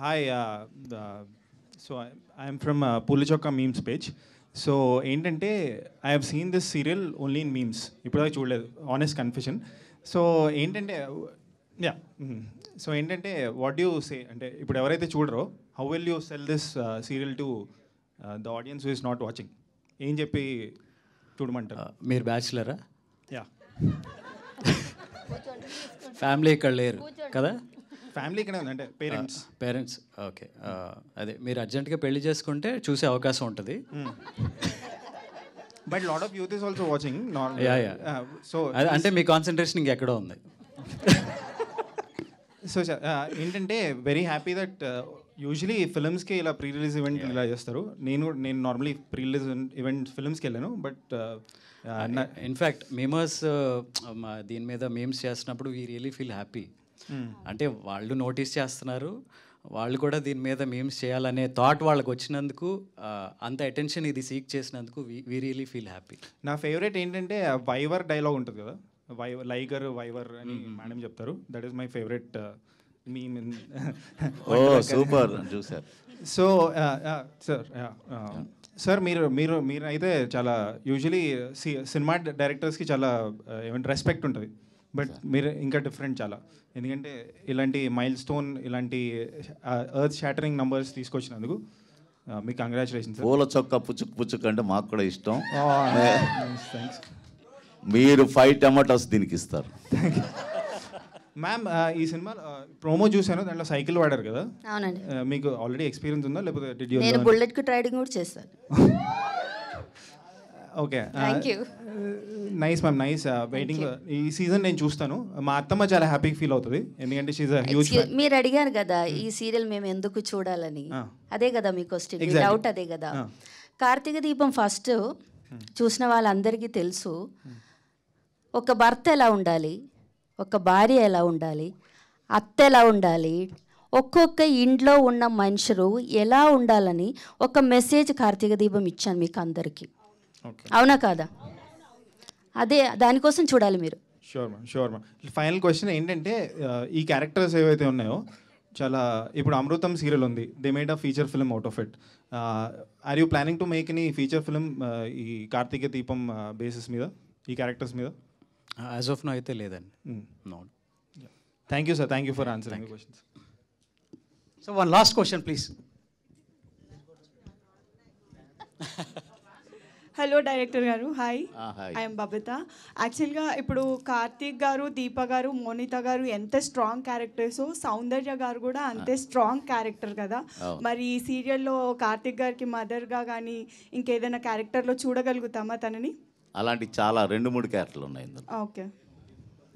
Hi so I'm from Pulichokka memes page so ఏంటంటే I have seen this serial only in memes ఇప్పుడు చూడలేదు honest confusion so ఏంటంటే ya so mm-hmm. ఏంటంటే what you say అంటే ఇప్పుడు ఎవరైతే చూడరో how will you sell this serial to the audience is not watching ఏం చెప్పి చూడమంటారు uh, మీరు బ్యాచులరా యా ఫ్యామిలీ ఇక్కడ లేరు కదా ఫ్యామిలీ అంటే పేరెంట్స్ పేరెంట్స్ ఓకే అదే మీరు అర్జెంట్గా పెళ్లి చేసుకుంటే చూసే అవకాశం ఉంటుంది but lot of youth is also watching ya ya so అంటే మీ కాన్సన్ట్రేషన్ ఇంకెక్కడ ఉంది సో uh, ఏంటంటే వెరీ హ్యాపీ దట్ యూజువలీ ఫిల్మ్స్కి ఇలా ప్రీ రిలీజ్ ఈవెంట్ ఇలా చేస్తారు నేను నేను నార్మలీ ప్రీ రిలీజ్ ఈవెంట్ ఫిల్మ్స్కి వెళ్ళాను బట్ ఇన్ఫ్యాక్ట్ మేమర్స్ దీని మీద మేమ్స్ చేస్తున్నప్పుడు we really feel happy Hmm. అంటే వాళ్ళు నోటీస్ చేస్తున్నారు వాళ్ళు కూడా దీని మీద మేము చేయాలనే థాట్ వాళ్ళకి వచ్చినందుకు అంత అటెన్షన్ ఇది సీక్ చేసినందుకు వీ రియలీ ఫీల్ హ్యాపీ నా ఫేవరెట్ ఏంటంటే వైవర్ డైలాగ్ ఉంటుంది కదా వైవర్ లైగర్ వైవర్ అని hmm, hmm, మేడం చెప్తారు దట్ ఈస్ మై ఫేవరెట్ మీ ఓ సూపర్ చూసార్ సో సార్ సార్ మీరు మీరు మీరు అయితే చాలా యూజువలీ సినిమా డైరెక్టర్స్కి చాలా ఏమంటే రెస్పెక్ట్ ఉంటుంది బట్ మీరు ఇంకా డిఫరెంట్ చాలా ఎందుకంటే ఇలాంటి మైల్ స్టోన్ ఇలాంటి ఎర్త్ షాటరింగ్ నంబర్స్ తీసుకొచ్చినందుకు మీకు కంగ్రాచులేషన్ పూల చొక్క పుచ్చుకు పుచ్చుక్ అంటే మాకు కూడా ఇష్టం మీరు ఫైవ్ టమాటోస్ దీనికి ఇస్తారు మ్యామ్ ఈ సినిమా ప్రోమో చూశాను దాంట్లో సైకిల్ వాడారు కదా అవునండి మీకు ఆల్రెడీ ఎక్స్పీరియన్స్ ఉందా లేకపోతే బుల్లెట్ రైడింగ్ కూడా చేస్తాను okay nice ma'am nice waiting ఈ సీజన్ నేను చూస్తాను మా అత్తమ్మ చాలా హ్యాపీ ఫీల్ అవుతుంది ఎందుకంటే హ్యూజ్ మీరు అడిగారు కదా hmm. ఈ సీరియల్ మేము ఎందుకు చూడాలని అదే కదా మీ క్వశ్చన్ డౌట్ అదే కదా కార్తీక దీపం ఫస్ట్ hmm. చూసిన వాళ్ళందరికీ తెలుసు hmm. ఒక భర్త ఎలా ఉండాలి ఒక భార్య ఎలా ఉండాలి అత్త ఎలా ఉండాలి ఒక్కొక్క ఇంట్లో ఉన్న మనుషులు ఎలా ఉండాలని ఒక మెసేజ్ కార్తీక దీపం ఇచ్చాను మీకు అందరికీ అవునా కాదా అదే దానికోసం చూడాలి మీరు sure ma'am sure ma'am final question ఏంటంటే ఈ క్యారెక్టర్స్ ఏవైతే ఉన్నాయో చాలా ఇప్పుడు అమృతం సీరియల్ ఉంది they made a feature film out of it are you planning to make any feature film ఈ కార్తీక దీపం బేసిస్ మీద ఈ క్యారెక్టర్స్ మీద యాజ్ ఆఫ్ నో అయితే లేదండి thank you sir thank you for answering questions so one last question please hello director garu hi I'm Babita యాక్చువల్గా ఇప్పుడు కార్తీక్ గారు దీప గారు మోనిత గారు ఎంత స్ట్రాంగ్ క్యారెక్టర్స్ సౌందర్య గారు కూడా అంతే స్ట్రాంగ్ క్యారెక్టర్ కదా మరి ఈ సీరియల్లో కార్తీక్ గారికి మదర్గా కానీ ఇంకేదైనా క్యారెక్టర్లో చూడగలుగుతామా తనని అలాంటి చాలా రెండు మూడు క్యారెక్టర్లు ఉన్నాయి ఓకే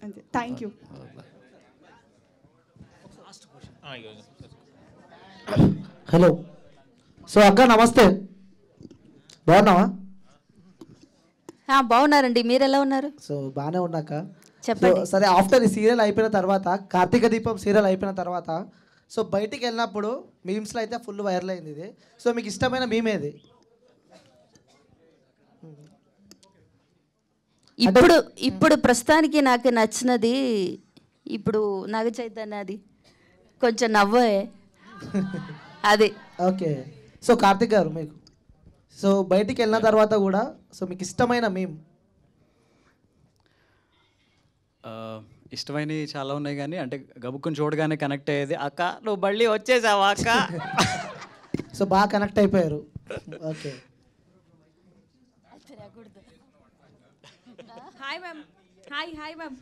అంతే థ్యాంక్ యూ హలో సో అక్క నమస్తే బాగున్నావా బాగున్నారండి మీరు ఎలా ఉన్నారు సో బాగానే ఉన్నాక చెప్పండి సరే ఆఫ్టర్ ఈ సీరియల్ అయిపోయిన తర్వాత కార్తీక దీపం సీరియల్ అయిపోయిన తర్వాత సో బయటికి వెళ్ళినప్పుడు మీమ్స్లో అయితే ఫుల్ వైరల్ అయింది ఇది సో మీకు ఇష్టమైన మీమేది ఇప్పుడు ఇప్పుడు ప్రస్తుతానికి నాకు నచ్చినది ఇప్పుడు నాగ అది కొంచెం నవ్వే అది ఓకే సో కార్తిక్ గారు మీకు సో బయటికి వెళ్ళిన తర్వాత కూడా సో మీకు ఇష్టమైన మేము ఇష్టమైనవి చాలా ఉన్నాయి కానీ అంటే గబుక్కుని చూడగానే కనెక్ట్ అయ్యేది అక్క నువ్వు బళ్ళీ వచ్చేసావా అక్క సో బాగా కనెక్ట్ అయిపోయారు okay hi ma'am hi hi ma'am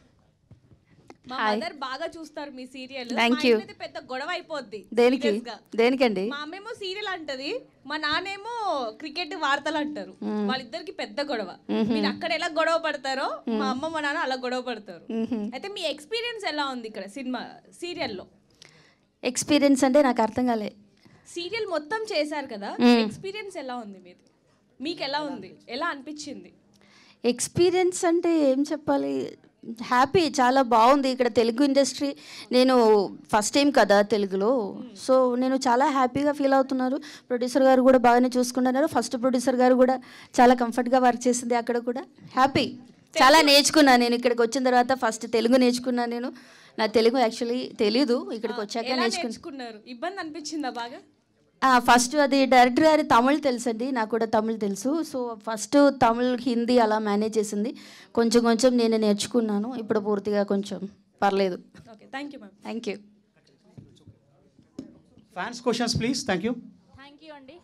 మా మదర్ బాగా చూస్తారు మీ సీరియల్ Thank పెద్ద గొడవ అయిపోద్ది దేనికి serious దేనికండి మా అమ్మేమో సీరియల్ అంటది మా నాన్నేమో క్రికెట్ వార్తలు అంటారు hmm. వాళ్ళిద్దరికి పెద్ద గొడవ hmm. మీరు అక్కడ ఎలా గొడవ పడతారో మా hmm. అమ్మ మా నాన్న అలా గొడవ పడతారు అయితే మీ ఎక్స్పీరియన్స్ ఎలా ఉంది ఇక్కడ సినిమా సీరియల్లో ఎక్స్పీరియన్స్ అంటే నాకు అర్థం కాలే సీరియల్ మొత్తం చేశారు కదా ఎక్స్పీరియన్స్ ఎలా ఉంది మీది మీకు ఎలా ఉంది ఎలా అనిపించింది ఎక్స్పీరియన్స్ అంటే ఏం చెప్పాలి హ్యాపీ చాలా బాగుంది ఇక్కడ తెలుగు ఇండస్ట్రీ నేను ఫస్ట్ టైం కదా తెలుగులో hmm. సో నేను చాలా హ్యాపీగా ఫీల్ అవుతున్నారు ప్రొడ్యూసర్ గారు కూడా బాగానే చూసుకుంటున్నారు ఫస్ట్ ప్రొడ్యూసర్ గారు కూడా చాలా కంఫర్ట్గా వర్క్ చేసింది అక్కడ కూడా హ్యాపీ చాలా నేర్చుకున్నాను నేను ఇక్కడికి వచ్చిన తర్వాత ఫస్ట్ తెలుగు నేర్చుకున్నాను నేను నా తెలుగు యాక్చువల్లీ తెలీదు ఇక్కడికి వచ్చాక నేర్చుకున్నారు ఇబ్బంది అనిపించిందా బాగా ఫస్ట్ అది డైరెక్టర్ గారి తమిళ్ తెలుసండి నాకు కూడా తమిళ్ తెలుసు సో ఫస్ట్ తమిళ్ హిందీ అలా మేనేజ్ చేసింది కొంచెం కొంచెం నేను నేర్చుకున్నాను ఇప్పుడు పూర్తిగా కొంచెం పర్లేదు thank you thank you fans questions please thank you thank you అండి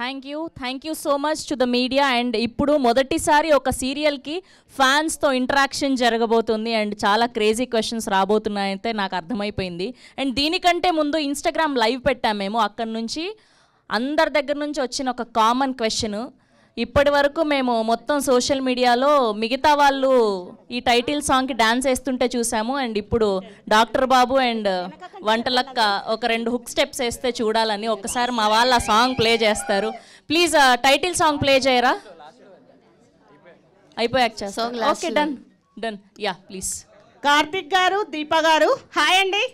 thank you thank you so much to the media and ఇప్పుడు మొదటిసారి ఒక సీరియల్కి ఫ్యాన్స్తో ఇంటరాక్షన్ జరగబోతుంది అండ్ చాలా క్రేజీ క్వశ్చన్స్ రాబోతున్నాయంటే నాకు అర్థమైపోయింది అండ్ దీనికంటే ముందు ఇన్స్టాగ్రామ్ లైవ్ పెట్టాము మేము అక్కడి నుంచి అందరి దగ్గర నుంచి వచ్చిన ఒక కామన్ క్వశ్చను ఇప్పటి వరకు మేము మొత్తం సోషల్ మీడియాలో మిగతా వాళ్ళు ఈ టైటిల్ సాంగ్కి డ్యాన్స్ వేస్తుంటే చూసాము అండ్ ఇప్పుడు డాక్టర్ బాబు అండ్ వంటలక్క ఒక రెండు హుక్ స్టెప్స్ వేస్తే చూడాలని ఒకసారి మా వాళ్ళు ఆ సాంగ్ ప్లే చేస్తారు ప్లీజ్ టైటిల్ సాంగ్ ప్లే చేయరా అయిపోయాక okay done done ya please Karthik garu Deepa గారు హాయ్ అండి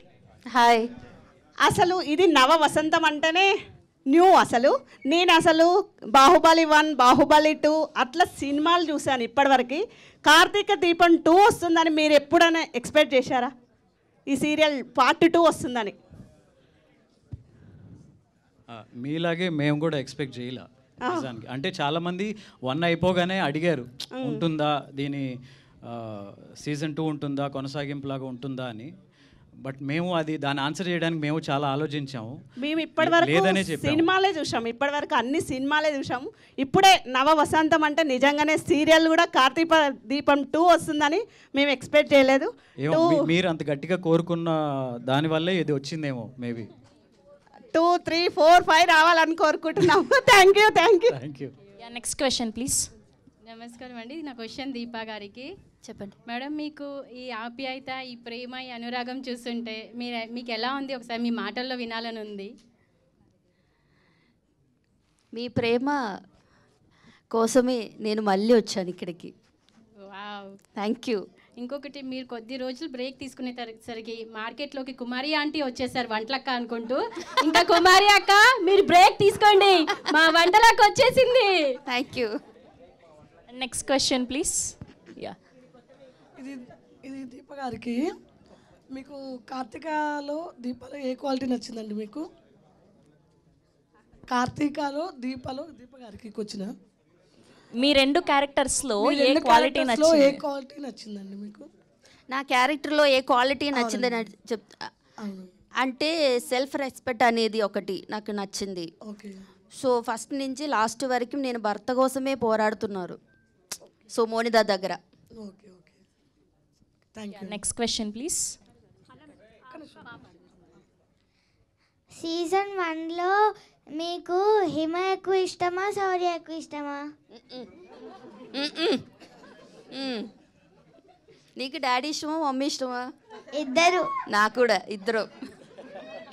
హాయ్ అసలు ఇది నవ వసంతం అంటేనే న్యూ అసలు నేను అసలు బాహుబలి వన్ బాహుబలి టూ అట్లా సినిమాలు చూశాను ఇప్పటివరకు కార్తీక దీపం టూ వస్తుందని మీరు ఎప్పుడైనా ఎక్స్పెక్ట్ చేశారా ఈ సీరియల్ పార్ట్ టూ వస్తుందని మీలాగే మేము కూడా ఎక్స్పెక్ట్ చేయలే నిజానికి అంటే చాలామంది వన్ అయిపోగానే అడిగారు ఉంటుందా దీని సీజన్ టూ ఉంటుందా కొనసాగింపులాగా ఉంటుందా అని బట్ మేము అది దాని ఆన్సర్ చేయడానికి మేము చాలా ఆలోచించాము మేము ఇప్పటివరకు సినిమాలే చూసాం ఇప్పటివరకు అన్ని సినిమాలే చూసాం ఇప్పుడే నవ వసంతం అంటే నిజంగానే సీరియల్ కూడా కార్తీక దీపం టూ వస్తుందని మేము ఎక్స్పెక్ట్ చేయలేదు మీరు అంత గట్టిగా కోరుకున్న వల్లే ఇది వచ్చిందేమో maybe two three four five రావాలని కోరుకుంటున్నాము thank you thank you thank you next question please నమస్కారం అండి నా క్వశ్చన్ దీపా గారికి చెప్పండి మేడం మీకు ఈ ఆప్యాయత ఈ ప్రేమ ఈ అనురాగం చూస్తుంటే మీరు మీకు ఎలా ఉంది ఒకసారి మీ మాటల్లో వినాలని ఉంది మీ ప్రేమ కోసమే నేను మళ్ళీ వచ్చాను ఇక్కడికి థ్యాంక్ యూ ఇంకొకటి మీరు కొద్ది రోజులు బ్రేక్ సరికి మార్కెట్లోకి కుమారి ఆంటీ వచ్చేసారు వంటలక్క అనుకుంటూ ఇంకా కుమారి అక్క మీరు బ్రేక్ తీసుకోండి మా వంటలకు వచ్చేసింది thank you next question please ya ఇది ఇది దీప గారికి మీకు కార్తీకలో దీపాలో ఏ క్వాలిటీ నచ్చిందండి మీకు కార్తీకలో దీపాలో దీప గారికి వచ్చిన మీ రెండు క్యారెక్టర్స్లో ఏ క్వాలిటీ నచ్చింది ఏ క్వాలిటీ నచ్చిందండి మీకు నా క్యారెక్టర్లో ఏ క్వాలిటీ అని చెప్తా అంటే సెల్ఫ్ రెస్పెక్ట్ అనేది ఒకటి నాకు నచ్చింది సో ఫస్ట్ నుంచి లాస్ట్ వరకు నేను భర్త కోసమే పోరాడుతున్నారు సో మోనిదా దగ్గర okay okay next question please season వన్లో మీకు హిమ ఎక్కువ ఇష్టమా సౌర్య ఎక్కువ ఇష్టమా mm. నీకు డాడీ ఇష్టమా మమ్మీ ఇష్టమా ఇద్దరు నాకు కూడా ఇద్దరు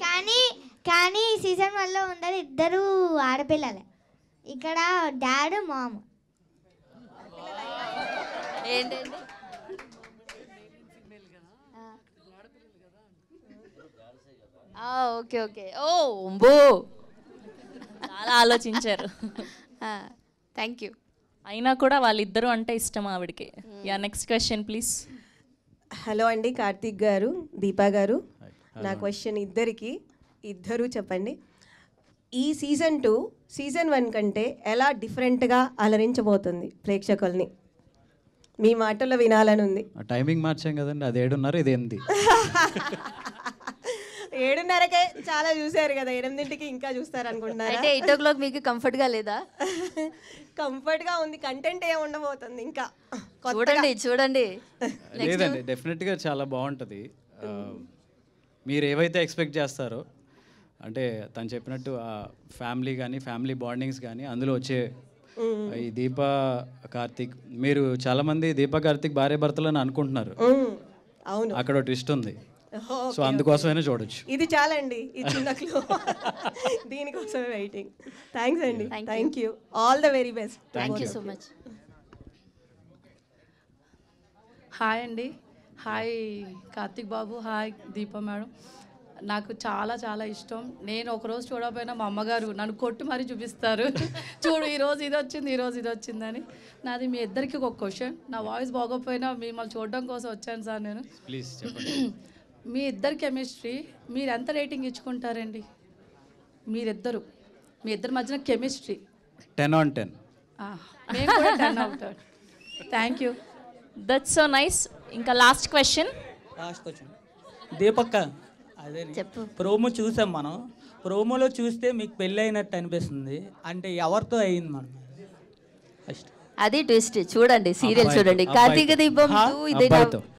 కానీ కానీ సీజన్ వన్లో ఉన్నది ఇద్దరు ఆడపిల్లలే ఇక్కడ డాడ్ మామూ ఏంటండి ఓకే ఓకే ఓ అంబో చాలా ఆలోచించారు థ్యాంక్ యూ అయినా కూడా వాళ్ళిద్దరూ అంటే ఇష్టం ఆవిడకి ya next question please hello అండి కార్తీక్ గారు దీపా గారు నా క్వశ్చన్ ఇద్దరికి ఇద్దరు చెప్పండి ఈ సీజన్ టూ సీజన్ వన్ కంటే ఎలా డిఫరెంట్గా అలరించబోతుంది ప్రేక్షకుల్ని మీ మాటల్లో వినాలని ఉంది టైమింగ్ మార్చాం కదండి అది ఏడున్నర ఇది ఎనిమిది ఏడున్నరకే చాలా చూసారు కదా ఎనిమిదింటికి ఇంకా చూస్తారు అనుకుంటున్నారు అంటే ఎయిట్ ఓ క్లాక్ మీకు కంఫర్ట్ గా లేదా కంఫర్ట్ గా ఉంది కంటెంట్ ఏమి ఉండబోతుంది ఇంకా చూడండి చూడండి లేదండి డెఫినెట్ గా చాలా బాగుంటుంది మీరు ఏవైతే ఎక్స్పెక్ట్ చేస్తారో అంటే తను చెప్పినట్టు ఫ్యామిలీ కానీ ఫ్యామిలీ బాండింగ్స్ కానీ అందులో వచ్చే ఈ దీప కార్తిక్ మీరు చాలా మంది దీప కార్తిక్ భార్య భర్తలు అని అనుకుంటున్నారు అవును అక్కడ ట్విస్ట్ ఉంది సో అందుకోసమైనా చూడొచ్చు ఇది చాలండి ఈ చిన్న క్లూ దీనికోసమే వెయిటింగ్ థ్యాంక్స్ అండి thank you all the very best thank you so much hi అండి హాయ్ కార్తిక్ బాబు హాయ్ దీప మేడం నాకు చాలా చాలా ఇష్టం నేను ఒకరోజు చూడకపోయినా మా అమ్మగారు నన్ను కొట్టి మరీ చూపిస్తారు చూడు ఈరోజు ఇది వచ్చింది ఈరోజు ఇది వచ్చిందని నాది మీ ఇద్దరికి ఒక క్వశ్చన్ నా వాయిస్ బాగోకపోయినా మిమ్మల్ని చూడడం కోసం వచ్చాను సార్ నేను మీ ఇద్దరు కెమిస్ట్రీ మీరు ఎంత రేటింగ్ ఇచ్చుకుంటారండి మీరిద్దరు మీ ఇద్దరి మధ్యన chemistry ten on ten ten thank you that's so nice ఇంకా లాస్ట్ క్వశ్చన్ దీపక్క అదే చెప్పు ప్రోమో చూసాం మనం ప్రోమోలో చూస్తే మీకు పెళ్ళి అయినట్టు అనిపిస్తుంది అంటే ఎవరితో అయింది మనం ఫస్ట్ అది ట్విస్ట్ చూడండి సీరియల్ చూడండి కార్తీక దీపం